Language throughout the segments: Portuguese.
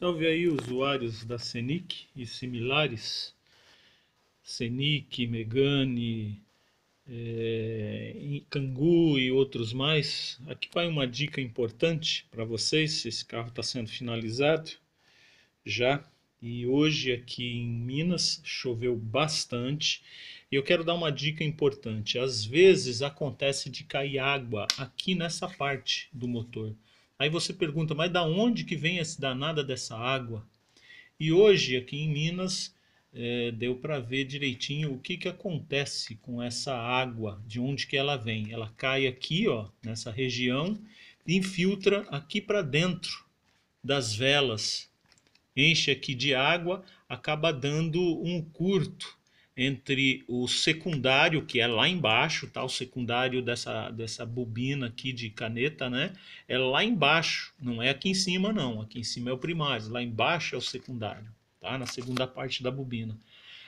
Salve aí usuários da Senic e similares, Senic, Megane, é, Kangu e outros mais. Aqui vai uma dica importante para vocês, esse carro está sendo finalizado já. E hoje aqui em Minas choveu bastante e eu quero dar uma dica importante. Às vezes acontece de cair água aqui nessa parte do motor. Aí você pergunta, mas da onde que vem esse danada dessa água? E hoje, aqui em Minas, é, deu para ver direitinho o que, que acontece com essa água, de onde que ela vem. Ela cai aqui, ó, nessa região, e infiltra aqui para dentro das velas, enche aqui de água, acaba dando um curto entre o secundário, que é lá embaixo, tá? O secundário dessa, dessa bobina aqui de caneta, né? É lá embaixo, não é aqui em cima, não. Aqui em cima é o primário, lá embaixo é o secundário, tá? Na segunda parte da bobina.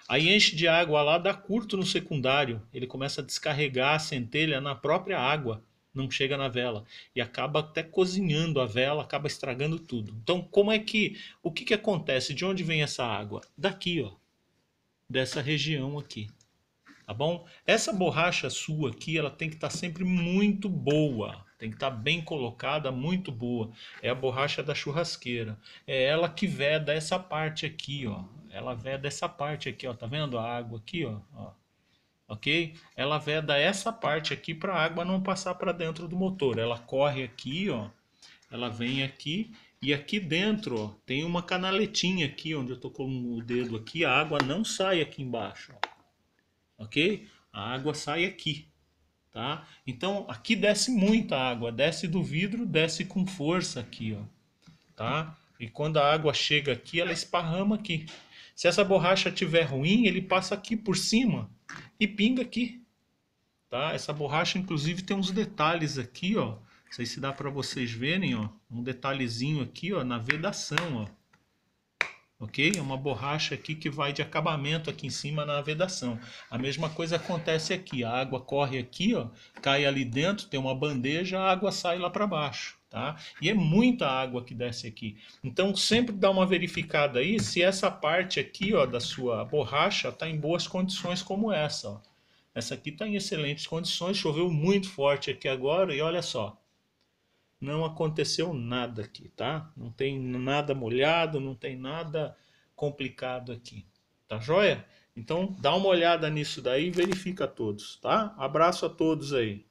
Aí enche de água lá, dá curto no secundário. Ele começa a descarregar a centelha na própria água, não chega na vela. E acaba até cozinhando a vela, acaba estragando tudo. Então, como é que... O que, que acontece? De onde vem essa água? Daqui, ó dessa região aqui. Tá bom? Essa borracha sua aqui, ela tem que estar tá sempre muito boa. Tem que estar tá bem colocada, muito boa. É a borracha da churrasqueira. É ela que veda essa parte aqui, ó. Ela veda essa parte aqui, ó. Tá vendo a água aqui, ó? ó. Ok? Ela veda essa parte aqui para a água não passar para dentro do motor. Ela corre aqui, ó. Ela vem aqui e aqui dentro ó, tem uma canaletinha aqui, onde eu tô com o dedo aqui, a água não sai aqui embaixo. Ó. Ok? A água sai aqui. Tá? Então aqui desce muita água, desce do vidro, desce com força aqui. Ó. Tá? E quando a água chega aqui, ela esparrama aqui. Se essa borracha tiver ruim, ele passa aqui por cima e pinga aqui. Tá? Essa borracha, inclusive, tem uns detalhes aqui, ó, não sei se dá para vocês verem, ó, um detalhezinho aqui, ó, na vedação, ó ok? É uma borracha aqui que vai de acabamento aqui em cima na vedação. A mesma coisa acontece aqui, a água corre aqui, ó, cai ali dentro, tem uma bandeja, a água sai lá para baixo, tá? E é muita água que desce aqui. Então sempre dá uma verificada aí se essa parte aqui, ó, da sua borracha está em boas condições como essa, ó. Essa aqui está em excelentes condições, choveu muito forte aqui agora e olha só, não aconteceu nada aqui, tá? Não tem nada molhado, não tem nada complicado aqui, tá joia? Então dá uma olhada nisso daí e verifica todos, tá? Abraço a todos aí.